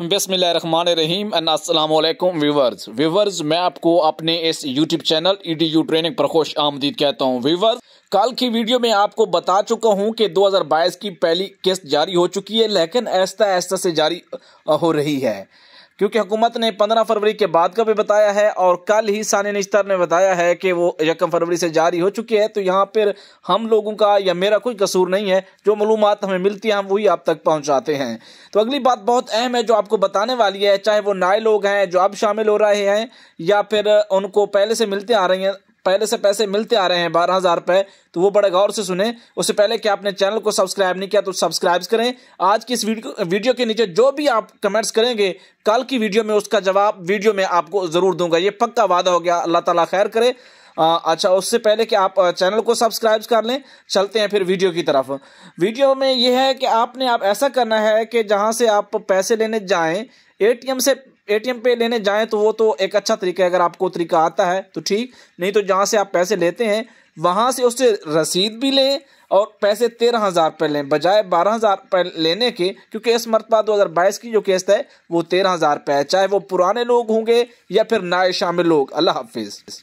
बसमिल बसमीम अल्लाम viewers viewers मैं आपको अपने इस YouTube channel E D U training पर खुश आमदीद कहता हूँ व्यूवर्स कल की वीडियो में आपको बता चुका हूँ कि 2022 की पहली किस्त जारी हो चुकी है लेकिन ऐसा ऐसा से जारी हो रही है क्योंकि हुकूमत ने पंद्रह फरवरी के बाद का भी बताया है और कल ही सानी निश्तर ने बताया है कि वो यकम फरवरी से जारी हो चुकी है तो यहाँ पर हम लोगों का या मेरा कोई कसूर नहीं है जो मालूम हमें मिलती है हम वही आप तक पहुँचाते हैं तो अगली बात बहुत अहम है जो आपको बताने वाली है चाहे वो नए लोग हैं जो अब शामिल हो रहे हैं या फिर उनको पहले से मिलते आ रहे हैं पहले से पैसे मिलते आ रहे हैं बारह हज़ार रुपए तो वो बड़े गौर से सुने उससे पहले कि आपने चैनल को सब्सक्राइब नहीं किया तो सब्सक्राइब करें आज की इस वीडियो के नीचे जो भी आप कमेंट्स करेंगे कल की वीडियो में उसका जवाब वीडियो में आपको ज़रूर दूंगा ये पक्का वादा हो गया अल्लाह तला खैर करे आ, अच्छा उससे पहले कि आप चैनल को सब्सक्राइब कर लें चलते हैं फिर वीडियो की तरफ वीडियो में यह है कि आपने आप ऐसा करना है कि जहाँ से आप पैसे लेने जाएं एटीएम से एटीएम पे लेने जाएं तो वो तो एक अच्छा तरीका है अगर आपको तरीका आता है तो ठीक नहीं तो जहाँ से आप पैसे लेते हैं वहाँ से उससे रसीद भी लें और पैसे तेरह हज़ार रुपये लें बजाय बारह हज़ार रुपये लेने के क्योंकि इस मरतबा दो हज़ार बाईस की जो किस्त है वो तेरह हज़ार रुपये है चाहे वो पुराने लोग होंगे या फिर नाए शामिल लोग अल्लाह हाफिज़